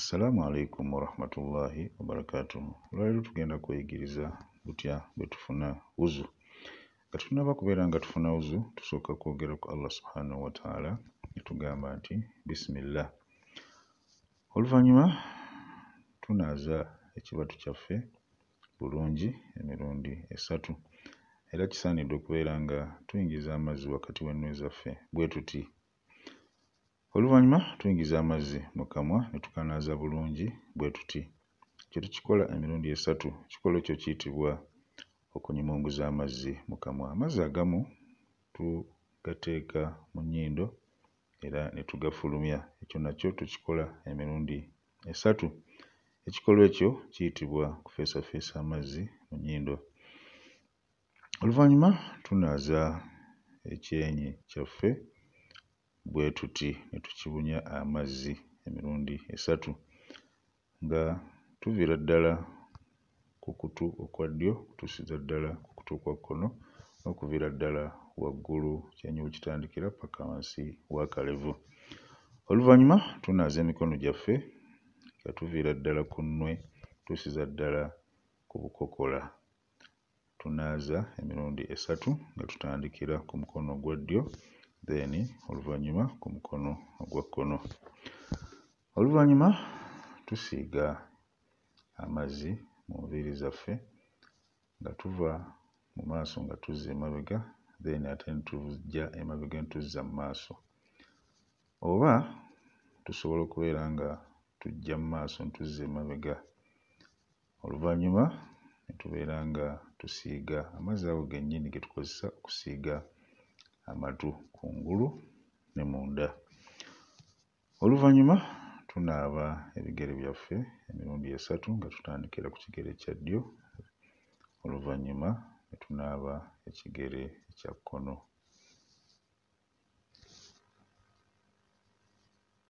assalaamu aleikum warahmatullahi wabarakatu olwaleero tugenda kweyigiriza butya bwe tufuna wuzu nga tetunaba kubeera nga tufuna wuzu tusooka kwogera ku allah subhanahu wataala netugamba nti bisimillah oluvannyuma tunaaza ekibatu kyaffe bulungi emirundi esatu era kisaanidde okubeera nga tuyingiza amazzi wakati w'ennwe zaffe bwe tuti Oluvannyuma tuyingiza amazzi mu kamwa ne tukanaaza bulungi bwe tuti. Kye tukikola emirundi esatu, ekikolo ekyo kiyitibwa okunyumunguza amazzi mu kamwa. Amazzi agamu tugateeka mu nnyindo era ne tugafulumya. Ekyo nakyo tukikola emirundi esatu. Ekikolo ekyo kiyitibwa kufeesafeesa amazzi mu nnyindo. Oluvannyuma tunaaza ekyenyi kyaffe bwe tuti ne tukibunya amazzi emirundi esatu nga tuviira ddala ku kutu okwa ddyo tusiza ddala ku kutu okwa kkono n'okuviira ddala waggulu kyenyi wekitandikira paka wansi wakalevu oluvannyuma tunaaza emikono gyaffe nga tuviira ddala ku nnwe tusiza ddala ku bukokola tunaaza emirundi esatu nga tutandikira ku mukono ogwa ddyo then oluvanyuma ku mukono ogwa kkono oluvanyuma tusiiga amazzi mu nviiri zaffe nga tuva mu maaso nga tuzza emabega then ate netujja emabega netuzza mu maaso oba tusobola okubeera nga tujja mu maaso netuzza emabega oluvanyuma netubeera nga tusiiga amazzi ago gennyini getukozesa okusiiga amatu kungulu ne munda oluvannyuma tunaaba ebigere byaffe emirundi esatu nga tutandikira ku kigere kya ddyo oluvannyuma ne tunaaba ekigere ekya kkono